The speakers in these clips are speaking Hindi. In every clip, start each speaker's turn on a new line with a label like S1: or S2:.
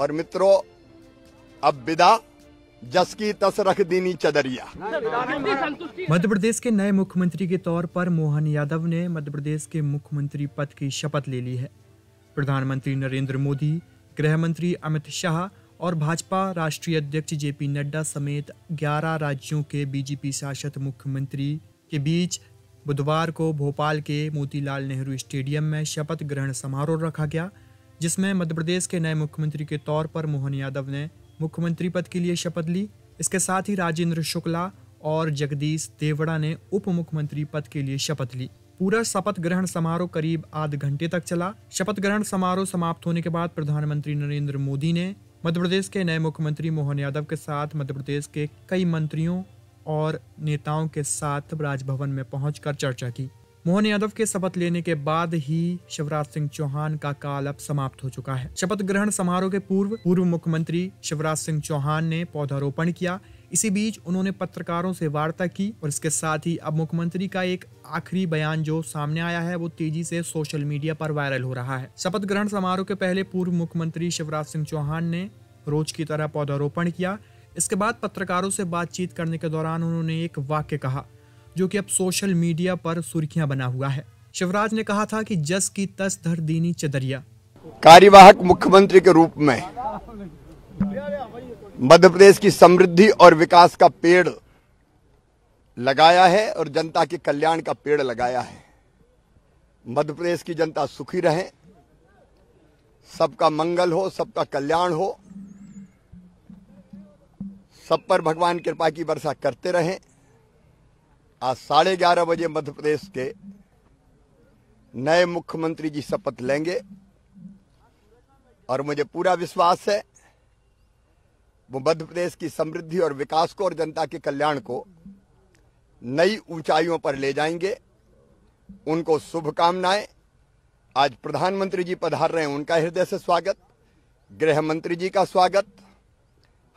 S1: और मित्रों अब विदा जस की तस रख दीनी चदरिया
S2: मध्य प्रदेश के नए मुख्यमंत्री के तौर पर मोहन यादव ने मध्य प्रदेश के मुख्यमंत्री पद की शपथ ले ली है प्रधानमंत्री नरेंद्र मोदी गृह मंत्री अमित शाह और भाजपा राष्ट्रीय अध्यक्ष जेपी नड्डा समेत 11 राज्यों के बीजेपी शासित मुख्यमंत्री के बीच बुधवार को भोपाल के मोतीलाल नेहरू स्टेडियम में शपथ ग्रहण समारोह रखा गया जिसमें मध्य प्रदेश के नए मुख्यमंत्री के तौर पर मोहन यादव ने मुख्यमंत्री पद के लिए शपथ ली इसके साथ ही राजेंद्र शुक्ला और जगदीश देवड़ा ने उप मुख्यमंत्री पद के लिए शपथ ली पूरा शपथ ग्रहण समारोह करीब आध घंटे तक चला शपथ ग्रहण समारोह समाप्त होने के बाद प्रधानमंत्री नरेंद्र मोदी ने मध्य प्रदेश के नए मुख्यमंत्री मोहन यादव के साथ मध्य प्रदेश के कई मंत्रियों और नेताओं के साथ राजभवन में पहुंचकर चर्चा की मोहन यादव के शपथ लेने के बाद ही शिवराज सिंह चौहान का काल अब समाप्त हो चुका है शपथ ग्रहण समारोह के पूर्व पूर्व मुख्यमंत्री शिवराज सिंह चौहान ने पौधारोपण किया इसी बीच उन्होंने पत्रकारों से वार्ता की और इसके साथ ही अब मुख्यमंत्री का एक आखिरी बयान जो सामने आया है वो तेजी से सोशल मीडिया पर वायरल हो रहा है शपथ ग्रहण समारोह के पहले पूर्व मुख्यमंत्री शिवराज सिंह चौहान ने रोज की तरह पौधारोपण किया इसके बाद पत्रकारों से बातचीत करने के दौरान उन्होंने एक वाक्य कहा जो कि अब सोशल मीडिया पर सुर्खियां बना हुआ है शिवराज ने कहा था कि जस की तस धर दीनी चदरिया
S1: कार्यवाहक मुख्यमंत्री के रूप में मध्य प्रदेश की समृद्धि और विकास का पेड़ लगाया है और जनता के कल्याण का पेड़ लगाया है मध्य प्रदेश की जनता सुखी रहे सबका मंगल हो सबका कल्याण हो सब पर भगवान कृपा की वर्षा करते रहें आज साढ़े ग्यारह बजे मध्य प्रदेश के नए मुख्यमंत्री जी शपथ लेंगे और मुझे पूरा विश्वास है वो मध्य प्रदेश की समृद्धि और विकास को और जनता के कल्याण को नई ऊंचाइयों पर ले जाएंगे उनको शुभकामनाएं आज प्रधानमंत्री जी पधार रहे हैं उनका हृदय से स्वागत गृह मंत्री जी का स्वागत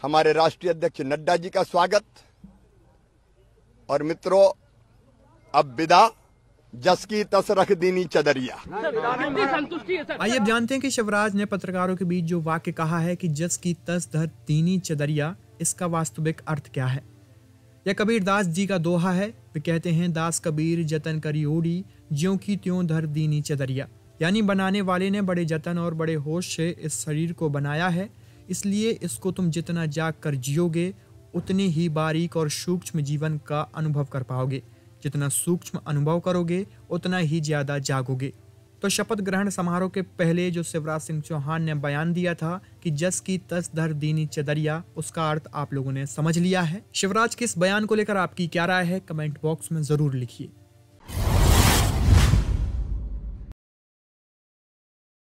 S1: हमारे राष्ट्रीय अध्यक्ष नड्डा जी का स्वागत और मित्रों अब विदा जस की तस रख देनी चदरिया आइए अब जानते
S2: हैं कि शिवराज ने पत्रकारों के बीच जो वाक्य कहा है कि जस की तस धर दीनी चदरिया इसका वास्तविक अर्थ क्या है यह कबीर दास जी का दोहा है वे कहते हैं दास कबीर जतन करी ओड़ी ज्यो की त्यों धर दीनी चदरिया यानी बनाने वाले ने बड़े जतन और बड़े होश से इस शरीर को बनाया है इसलिए इसको तुम जितना जाग कर जियोगे उतने ही बारीक और सूक्ष्म जीवन का अनुभव कर पाओगे जितना सूक्ष्म अनुभव करोगे उतना ही ज़्यादा जागोगे तो शपथ ग्रहण समारोह के पहले जो शिवराज सिंह चौहान ने बयान दिया था कि जस की तस धर दीनी चदरिया उसका अर्थ आप लोगों ने समझ लिया है शिवराज के इस बयान को लेकर आपकी क्या राय है कमेंट बॉक्स में जरूर लिखिए